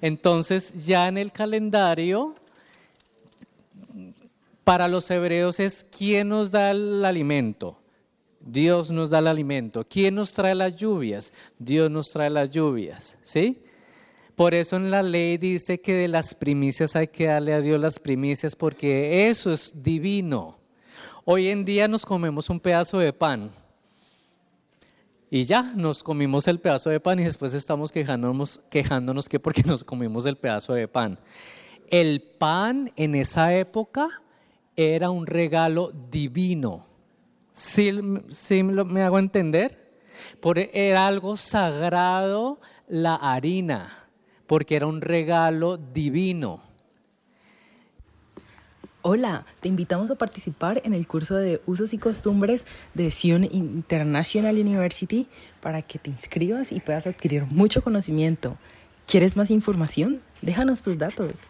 Entonces ya en el calendario, para los hebreos es quién nos da el alimento. Dios nos da el alimento. ¿Quién nos trae las lluvias? Dios nos trae las lluvias. ¿Sí? Por eso en la ley dice que de las primicias hay que darle a Dios las primicias porque eso es divino. Hoy en día nos comemos un pedazo de pan y ya nos comimos el pedazo de pan y después estamos quejándonos, que porque nos comimos el pedazo de pan. El pan en esa época era un regalo divino. ¿Sí, me hago entender? era algo sagrado la harina, porque era un regalo divino. Hola, te invitamos a participar en el curso de usos y costumbres de Sion International University para que te inscribas y puedas adquirir mucho conocimiento. ¿Quieres más información? Déjanos tus datos.